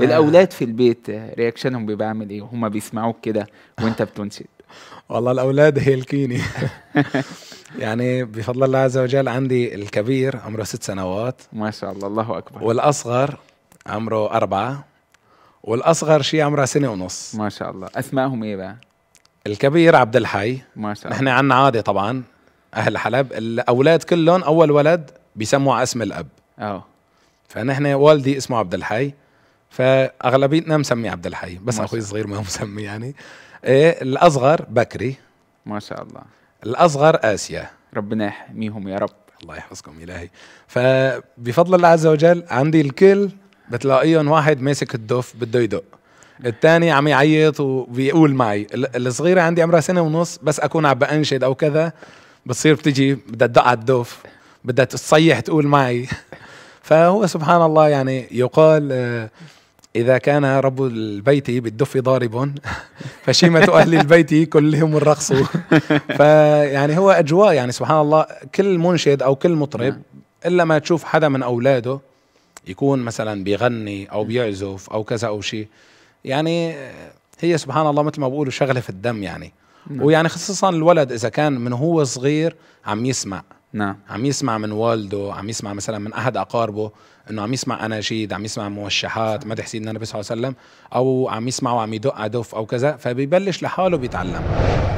الاولاد في البيت رياكشنهم بيبقى عامل ايه وهم بيسمعوك كده وانت بتنشد والله الاولاد هيلكيني يعني بفضل الله عز وجل عندي الكبير عمره ست سنوات ما شاء الله الله اكبر والاصغر عمره اربعه والاصغر شي عمره سنه ونص ما شاء الله اسمائهم ايه بقى الكبير عبد الحي ما شاء الله نحن عندنا عاده طبعا اهل حلب الاولاد كلهم اول ولد بيسموا على اسم الاب اه فنحن والدي اسمه عبد الحي فاغلبيتنا مسمي عبد الحي بس اخوي الصغير ما هو مسمي يعني إيه الاصغر بكري ما شاء الله الاصغر اسيا ربنا يحميهم يا رب الله يحفظكم الهي فبفضل الله عز وجل عندي الكل بتلاقيهم واحد ماسك الدف بده يدق الثاني عم يعيط وبيقول معي الصغيره عندي عمرها سنه ونص بس اكون عم بانشد او كذا بتصير بتجي بدها تدق على الدف بدها تصيح تقول معي فهو سبحان الله يعني يقال آه، إذا كان رب البيت بالدف ضارب فشيمة أهل البيت كلهم الرقص فيعني هو أجواء يعني سبحان الله كل منشد أو كل مطرب نعم. إلا ما تشوف حدا من أولاده يكون مثلا بيغني أو نعم. بيعزف أو كذا أو شيء يعني هي سبحان الله مثل ما بقولوا شغلة في الدم يعني نعم. ويعني خصوصا الولد إذا كان من هو صغير عم يسمع نعم عم يسمع من والده عم يسمع مثلا من احد اقاربه انه عم يسمع اناشيد عم يسمع موشحات مدح سيدنا النبي صلى الله عليه وسلم او عم يسمع وعم يدق على دف او كذا فبيبلش لحاله بيتعلم